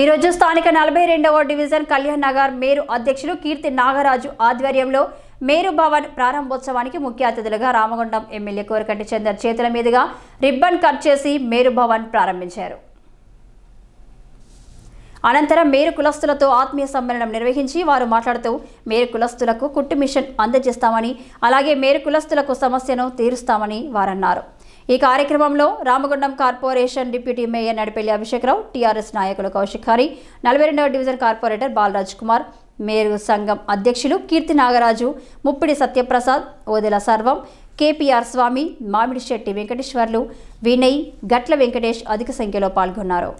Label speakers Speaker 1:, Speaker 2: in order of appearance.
Speaker 1: ఈరోజు స్థానిక నలభై రెండవ డివిజన్ కళ్యాణ్ నగర్ మేరు అధ్యక్షులు కీర్తి నాగరాజు ఆధ్వర్యంలో మేరు భవన్ ప్రారంభోత్సవానికి ముఖ్య అతిథులుగా రామగుండం ఎమ్మెల్యే కోరకంటి చందర్ చేతుల మీదుగా రిబ్బన్ కట్ చేసి మేరు భవన్ ప్రారంభించారు అనంతరం మేరు కులస్తులతో ఆత్మీయ సమ్మేళనం నిర్వహించి వారు మాట్లాడుతూ మేరు కులస్తులకు కుట్టు మిషన్ అందజేస్తామని అలాగే మేరు కులస్తులకు సమస్యను తీరుస్తామని వారన్నారు ఈ కార్యక్రమంలో Ramagundam corporation deputy mayor Nadipelli Abhishek Rao TRS నాయకులు కౌశిక్ హరి నలభై రెండవ డివిజన్ కార్పొరేటర్ బాలరాజ్ కుమార్ మేరు సంఘం అధ్యక్షులు కీర్తి నాగరాజు ముప్పిడి సత్యప్రసాద్ ఓదెల సర్వం కేపీఆర్ స్వామి మామిడిశెట్టి వెంకటేశ్వర్లు వినయ్ గట్ల వెంకటేష్ అధిక సంఖ్యలో పాల్గొన్నారు